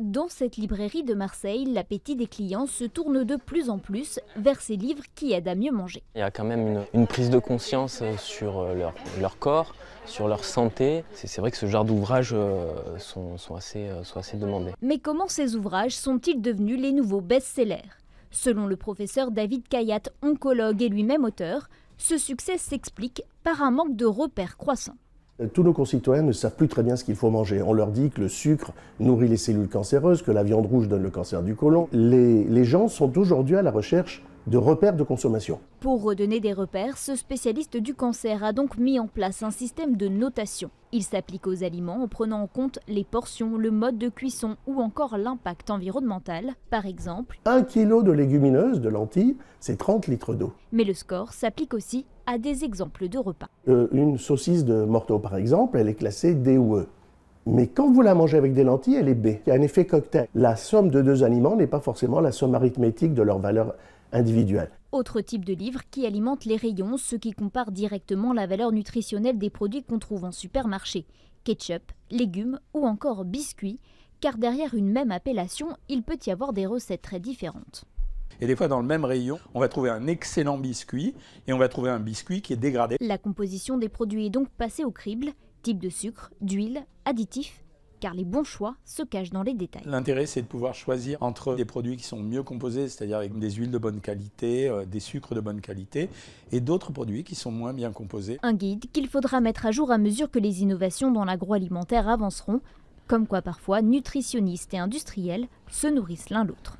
Dans cette librairie de Marseille, l'appétit des clients se tourne de plus en plus vers ces livres qui aident à mieux manger. Il y a quand même une, prise de conscience euh, sur euh, leur, corps, sur leur santé. C'est vrai que ce genre d'ouvrages euh, sont, assez, demandés. Mais comment ces ouvrages sont-ils devenus les nouveaux best-sellers Selon le professeur David Kayat, oncologue et lui-même auteur, ce succès s'explique par un manque de repères croissants. Euh, tous nos concitoyens ne savent plus très bien ce qu'il faut manger. On leur dit que le sucre nourrit les cellules cancéreuses, que la viande rouge donne le cancer du côlon. Les, les gens sont aujourd'hui à la recherche de repères de consommation. Pour redonner des repères, ce spécialiste du cancer a donc mis en place un système de notation. Il s'applique aux aliments en prenant en compte les portions, le mode de cuisson ou encore l'impact environnemental. Par exemple, Un kilo de légumineuses, de lentilles, c'est 30 litres d'eau. Mais le score s'applique aussi à des exemples de repas. Euh, une saucisse de morteau, par exemple, elle est classée D ou E. Mais quand vous la mangez avec des lentilles, elle est B. Il y a un effet cocktail. La somme de deux aliments n'est pas forcément la somme arithmétique de leur valeur individuelle. Autre type de livre qui alimente les rayons, ceux qui comparent directement la valeur nutritionnelle des produits qu'on trouve en supermarché. Ketchup, légumes ou encore biscuits, car derrière une même appellation, il peut y avoir des recettes très différentes. Et des fois, dans le même rayon, on va trouver un excellent biscuit et on va trouver un biscuit qui est dégradé. La composition des produits est donc passée au crible, type de sucre, d'huile, additif, car les bons choix se cachent dans les détails. L'intérêt, c'est de pouvoir choisir entre des produits qui sont mieux composés, c'est-à-dire avec des huiles de bonne qualité, euh, des sucres de bonne qualité, et d'autres produits qui sont moins bien composés. Un guide qu'il faudra mettre à jour à mesure que les innovations dans l'agroalimentaire avanceront, comme quoi parfois nutritionnistes et industriels se nourrissent l'un l'autre.